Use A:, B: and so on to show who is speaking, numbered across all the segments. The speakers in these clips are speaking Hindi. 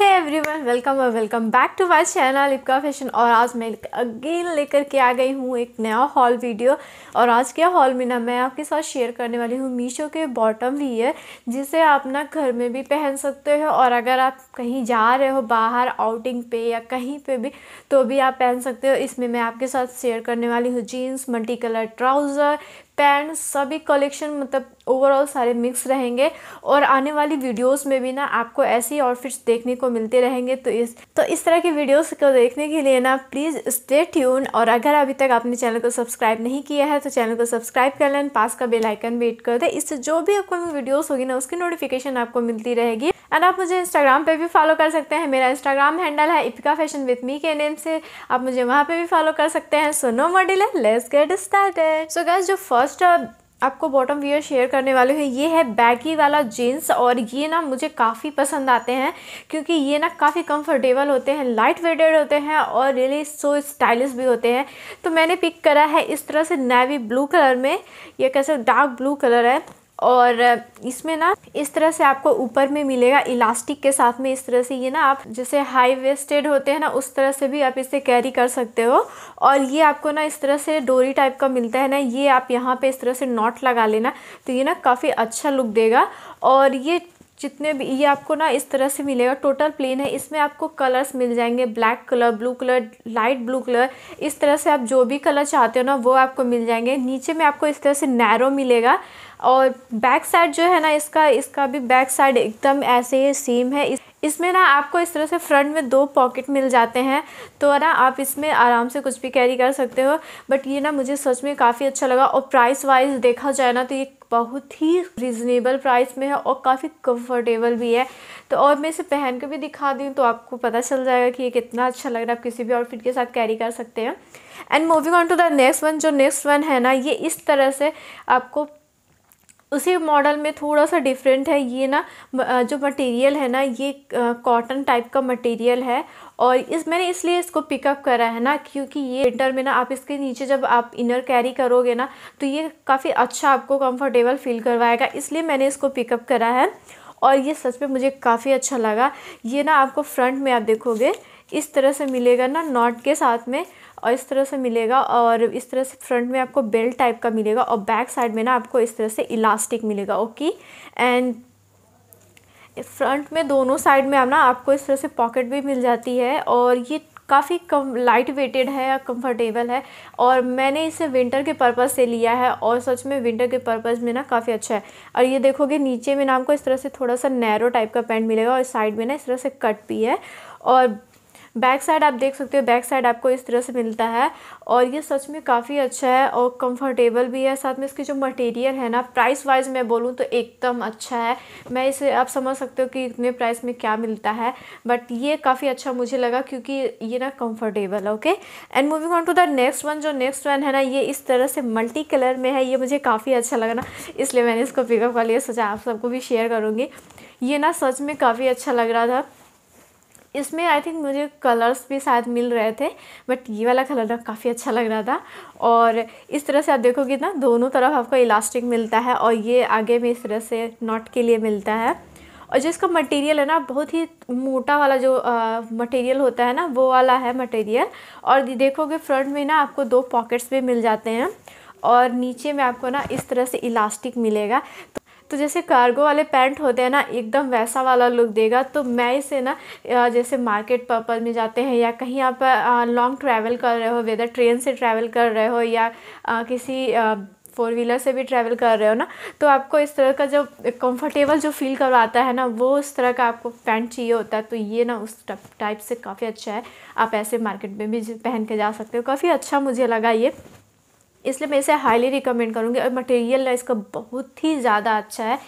A: है एवरी वन वेलकम और welcome back to my channel इपका फैशन और आज मैं अगेन लेकर के आ गई हूँ एक नया हॉल वीडियो और आज के हॉल में ना मैं आपके साथ शेयर करने वाली हूँ मीशो के बॉटम है जिसे आप ना घर में भी पहन सकते हो और अगर आप कहीं जा रहे हो बाहर आउटिंग पे या कहीं पे भी तो भी आप पहन सकते हो इसमें मैं आपके साथ शेयर करने वाली हूँ jeans multi colour trouser pant सभी कलेक्शन मतलब ओवरऑल सारे मिक्स रहेंगे और आने वाली वीडियोस में भी ना आपको ऐसे ही आउटफिट्स देखने को मिलते रहेंगे तो इस तो इस तरह की वीडियोस को देखने के लिए ना प्लीज़ स्टे ट्यून और अगर अभी तक आपने चैनल को सब्सक्राइब नहीं किया है तो चैनल को सब्सक्राइब कर लें पास का बेलाइकन आइकन भी कर दें इससे जो भी अपकमिंग वीडियोज़ होगी ना उसकी नोटिफिकेशन आपको मिलती रहेगी एंड आप मुझे इंस्टाग्राम पर भी फॉलो कर सकते हैं मेरा इंस्टाग्राम हैंडल है इपिका फैशन विथ मी के नेम से आप मुझे वहाँ पर भी फॉलो कर सकते हैं सो नो मॉडल है let's get start so guess जो फर्स्ट फर्स्ट uh, आपको बॉटम वियर शेयर करने वाले हैं ये है बैगी वाला जीन्स और ये ना मुझे काफ़ी पसंद आते हैं क्योंकि ये ना काफ़ी कंफर्टेबल होते हैं लाइट वेटेड होते हैं और रियली सो स्टाइलिश भी होते हैं तो मैंने पिक करा है इस तरह से नेवी ब्लू कलर में ये कैसे डार्क ब्लू कलर है और इसमें ना इस तरह से आपको ऊपर में मिलेगा इलास्टिक के साथ में इस तरह से ये ना आप जैसे हाई वेस्टेड होते हैं ना उस तरह से भी आप इसे कैरी कर सकते हो और ये आपको ना इस तरह से डोरी टाइप का मिलता है ना ये आप यहाँ पे इस तरह से नॉट लगा लेना तो ये ना काफ़ी अच्छा लुक देगा और ये जितने भी ये आपको ना इस तरह से मिलेगा टोटल प्लेन है इसमें आपको कलर्स मिल जाएंगे black colour blue colour light blue colour इस तरह से आप जो भी कलर चाहते हो ना वो आपको मिल जाएंगे नीचे में आपको इस तरह से नैरो मिलेगा और बैक साइड जो है ना इसका इसका भी बैक साइड एकदम ऐसे ही सेम है इस इसमें ना आपको इस तरह से फ्रंट में दो पॉकेट मिल जाते हैं तो ना आप इसमें आराम से कुछ भी कैरी कर सकते हो बट ये ना मुझे सच में काफ़ी अच्छा लगा और प्राइस वाइज देखा जाए ना तो ये बहुत ही रिजनेबल प्राइस में है और काफ़ी कंफर्टेबल भी है तो और मैं इसे पहन के भी दिखा दूँ तो आपको पता चल जाएगा कि ये कितना अच्छा लग रहा है आप किसी भी आउटफिट के साथ कैरी कर सकते हैं and moving on to the next one जो नेक्स्ट वन है ना ये इस तरह से आपको उसी मॉडल में थोड़ा सा डिफरेंट है ये ना जो मटेरियल है ना ये कॉटन टाइप का मटेरियल है और इस मैंने इसलिए इसको पिकअप करा है ना क्योंकि ये विंटर में ना आप इसके नीचे जब आप इनर कैरी करोगे ना तो ये काफ़ी अच्छा आपको कंफर्टेबल फील करवाएगा इसलिए मैंने इसको पिकअप करा है और ये सच में मुझे काफ़ी अच्छा लगा ये ना आपको फ्रंट में आप देखोगे इस तरह से मिलेगा ना नॉट के साथ में और इस तरह से मिलेगा और इस तरह से फ्रंट में आपको बेल्ट टाइप का मिलेगा और बैक साइड में ना आपको इस तरह से इलास्टिक मिलेगा ओके एंड फ्रंट में दोनों साइड में आप ना आपको इस तरह से पॉकेट भी मिल जाती है और ये काफ़ी कम लाइट वेटेड है या कंफर्टेबल है और मैंने इसे विंटर के पर्पज़ से लिया है और सच में विंटर के पर्पज़ में ना काफ़ी अच्छा है और ये देखोगे नीचे में ना आपको इस तरह से थोड़ा सा नैरो टाइप का पैंट मिलेगा और साइड में ना इस तरह से कट भी है और बैक साइड आप देख सकते हो बैक साइड आपको इस तरह से मिलता है और ये सच में काफ़ी अच्छा है और कंफर्टेबल भी है साथ में इसकी जो मटेरियल है ना प्राइस वाइज मैं बोलूँ तो एकदम अच्छा है मैं इसे आप समझ सकते हो कि इतने प्राइस में क्या मिलता है बट ये काफ़ी अच्छा मुझे लगा क्योंकि ये ना कम्फर्टेबल है okay and moving on to the next one जो नेक्स्ट वन है ना ये इस तरह से मल्टी कलर में है ये मुझे काफ़ी अच्छा लगा ना इसलिए मैंने इसको पिकअप कर लिया सोचा आप सबको भी शेयर करूँगी ये ना सच में काफ़ी अच्छा लग रहा था इसमें आई थिंक मुझे कलर्स भी शायद मिल रहे थे बट ये वाला कलर ना काफ़ी अच्छा लग रहा था और इस तरह से आप देखोगे ना दोनों तरफ आपको इलास्टिक मिलता है और ये आगे में इस तरह से नॉट के लिए मिलता है और जो इसका मटेरियल है ना बहुत ही मोटा वाला जो मटेरियल होता है ना वो वाला है मटेरियल और देखोगे फ्रंट में ना आपको दो पॉकेट्स भी मिल जाते हैं और नीचे में आपको ना इस तरह से इलास्टिक मिलेगा तो तो जैसे कार्गो वाले पैंट होते हैं ना एकदम वैसा वाला लुक देगा तो मैं इसे ना जैसे मार्केट पर्पज़ में जाते हैं या कहीं आप लॉन्ग ट्रैवल कर रहे हो वेदर ट्रेन से ट्रैवल कर रहे हो या किसी फोर व्हीलर से भी ट्रैवल कर रहे हो ना तो आपको इस तरह का जो कंफर्टेबल जो फील करवाता है ना वो उस तरह का आपको पैंट चाहिए होता है तो ये ना उस टाइप से काफ़ी अच्छा है आप ऐसे मार्केट में भी पहन के जा सकते हो काफ़ी अच्छा मुझे लगा ये इसलिए मैं इसे हाईली रिकमेंड करूँगी और मटेरियल इसका बहुत ही ज़्यादा अच्छा है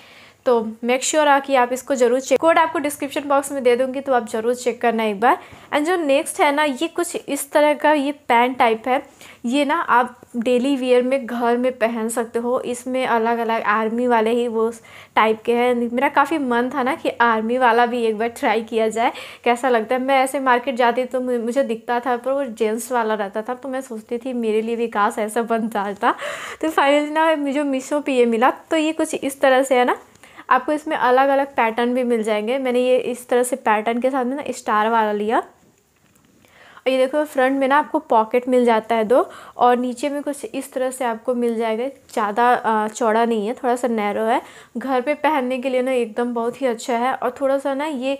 A: तो मेक श्योर sure आ कि आप इसको जरूर चेक कोड आपको डिस्क्रिप्शन बॉक्स में दे दूँगी तो आप ज़रूर चेक करना एक बार एंड जो नेक्स्ट है ना ये कुछ इस तरह का ये पैंट टाइप है ये ना आप डेली वेयर में घर में पहन सकते हो इसमें अलग अलग आर्मी वाले ही वो टाइप के हैं मेरा काफ़ी मन था ना कि आर्मी वाला भी एक बार ट्राई किया जाए कैसा लगता है मैं ऐसे मार्केट जाती तो मुझे दिखता था पर वो जेंट्स वाला रहता था तो मैं सोचती थी मेरे लिए विकास ऐसा बन जाता तो फाइनली ना मुझे मीशो पर ये मिला तो ये कुछ इस तरह से है ना आपको इसमें अलग अलग पैटर्न भी मिल जाएंगे मैंने ये इस तरह से पैटर्न के साथ में ना स्टार वाला लिया और ये देखो फ्रंट में ना आपको पॉकेट मिल जाता है दो और नीचे में कुछ इस तरह से आपको मिल जाएगा ज़्यादा चौड़ा नहीं है थोड़ा सा नैरो है घर पे पहनने के लिए ना एकदम बहुत ही अच्छा है और थोड़ा सा ना ये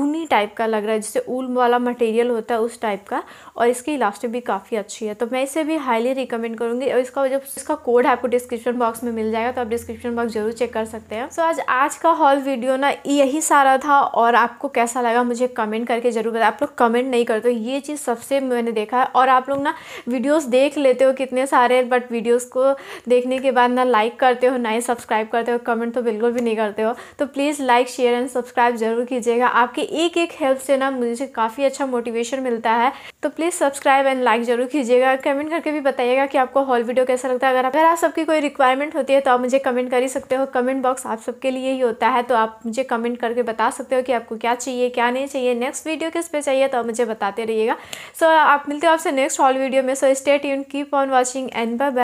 A: ऊनी टाइप का लग रहा है जिससे ऊन वाला मटेरियल होता है उस टाइप का और इसकी इलास्टिक भी काफ़ी अच्छी है तो मैं इसे भी हाईली रिकमेंड करूँगी और इसका जब इसका कोड आपको डिस्क्रिप्शन बॉक्स में मिल जाएगा तो आप डिस्क्रिप्शन बॉक्स जरूर चेक कर सकते हैं सो आज आज का हॉल वीडियो ना यही सारा था और आपको कैसा लगा मुझे कमेंट करके जरूर बताया आप लोग कमेंट नहीं करते ये चीज़ सबसे मैंने देखा है और आप लोग ना वीडियोस देख लेते हो कितने सारे बट वीडियोस को देखने के बाद ना लाइक करते हो ना ही सब्सक्राइब करते हो कमेंट तो बिल्कुल भी नहीं करते हो तो please like share and subscribe ज़रूर कीजिएगा आपके एक एक हेल्प से ना मुझे काफ़ी अच्छा मोटिवेशन मिलता है तो प्लीज़ सब्सक्राइब एंड लाइक ज़रूर कीजिएगा कमेंट करके भी बताइएगा कि आपको हॉल वीडियो कैसा लगता है अगर अगर आप सबकी कोई रिक्वायरमेंट होती है तो आप मुझे कमेंट कर ही सकते हो कमेंट बॉक्स आप सबके लिए ही होता है तो आप मुझे कमेंट करके बता सकते हो कि आपको क्या चाहिए क्या नहीं चाहिए नेक्स्ट वीडियो किस पे चाहिए तो आप मुझे बताते रहिएगा सो so, आप मिलते हो आपसे नेक्स्ट हॉल वीडियो में सो स्टेट यून keep on watching and bye